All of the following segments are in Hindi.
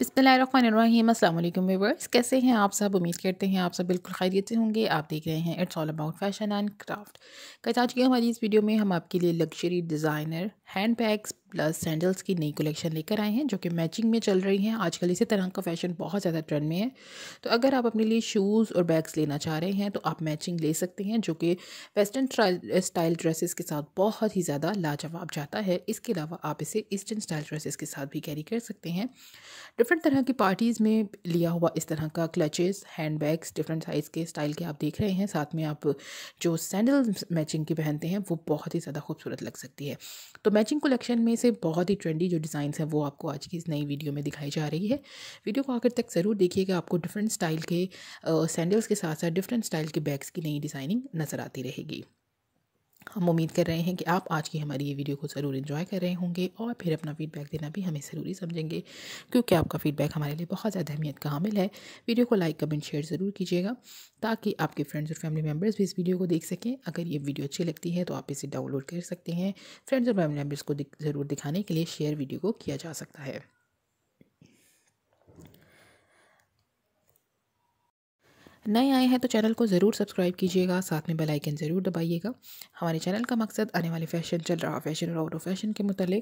बिसमीम अल्लाम व्यूवर्स कैसे हैं आप सब उम्मीद करते हैं आप सब बिल्कुल खैरियत से होंगे आप देख रहे हैं it's all about fashion and craft आज की हमारी इस वीडियो में हम आपके लिए luxury designer hand bags plus sandals की नई कलेक्शन लेकर आए हैं जो कि मैचिंग में चल रही हैं आजकल इसी तरह का फैशन बहुत ज़्यादा ट्रेंड में है तो अगर आप अपने लिए शूज़ और बैग्स लेना चाह रहे हैं तो आप मैचिंग ले सकते हैं जो कि वेस्टर्न स्टाइल ड्रेसेस के साथ बहुत ही ज़्यादा लाजवाब जाता है इसके अलावा आप इसे ईस्टर्न स्टाइल ड्रेसेस के साथ भी कैरी कर सकते हैं डिफरेंट तरह की पार्टीज़ में लिया हुआ इस तरह का clutches hand bags different size के स्टाइल के आप देख रहे हैं साथ में आप जो सैंडल मैचिंग की पहनते हैं वो बहुत ही ज़्यादा खूबसूरत लग सकती है तो मैचिंग कलेक्शन में से से बहुत ही ट्रेंडी जो डिज़ाइन है वो आपको आज की इस नई वीडियो में दिखाई जा रही है वीडियो को आखिर तक ज़रूर देखिएगा आपको डिफरेंट स्टाइल के सैंडल्स के साथ साथ डिफरेंट स्टाइल के बैग्स की नई डिज़ाइनिंग नज़र आती रहेगी हम उम्मीद कर रहे हैं कि आप आज की हमारी ये वीडियो को ज़रूर इन्जॉय कर रहे होंगे और फिर अपना फीडबैक देना भी हमें ज़रूरी समझेंगे क्योंकि आपका फीडबैक हमारे लिए बहुत ज़्यादा अहमियत का हामिल है वीडियो को लाइक कमेंट शेयर ज़रूर कीजिएगा ताकि आपके फ्रेंड्स और फैमिली मेम्बर्स भी इस वीडियो को देख सकें अगर ये वीडियो अच्छी लगती है तो आप इसे डाउनलोड कर सकते हैं फ्रेंड्स और फैमिली मेम्बर्स को ज़रूर दिखाने के लिए शेयर वीडियो को किया जा सकता है नए आए हैं तो चैनल को ज़रूर सब्सक्राइब कीजिएगा साथ में बेल आइकन ज़रूर दबाइएगा हमारे चैनल का मकसद आने वाले फ़ैशन चल रहा फ़ैशन और आउट ऑफ फैशन के मतलब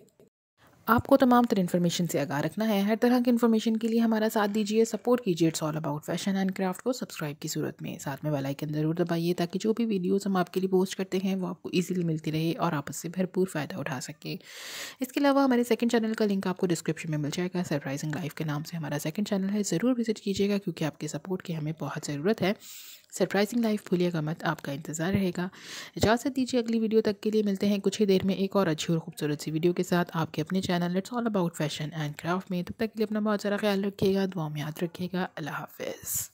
आपको तमाम तरह इन्फॉर्मेशन से आगा रखना है हर तरह की इन्फॉर्मेशन के लिए हमारा साथ दीजिए सपोर्ट कीजिए it's all about fashion and craft को सब्सक्राइब की सूरत में साथ में बेल आइकन ज़रूर दबाइए ताकि जो भी वीडियोस हम आपके लिए पोस्ट करते हैं वो आपको इजीली मिलती रहे और आप उससे भरपूर फ़ायदा उठा सके इसके अलावा हमारे सेकेंड चैनल का लिंक आपको डिस्क्रिप्शन में मिल जाएगा सरप्राइजिंग लाइफ के नाम से हमारा सेकेंड चैनल है ज़रूर विजिट कीजिएगा क्योंकि आपके सपोर्ट की हमें बहुत ज़रूरत है सरप्राइजिंग लाइफ भूलिएगा मत आपका इंतज़ार रहेगा इजाज़त दीजिए अगली वीडियो तक के लिए मिलते हैं कुछ ही देर में एक और अच्छी और खूबसूरत सी वीडियो के साथ आपके अपने channel it's all about fashion and craft में तब तक के लिए अपना बहुत सारा ख्याल रखिएगा दुआ में याद रखिएगा अल्लाह हाफिज़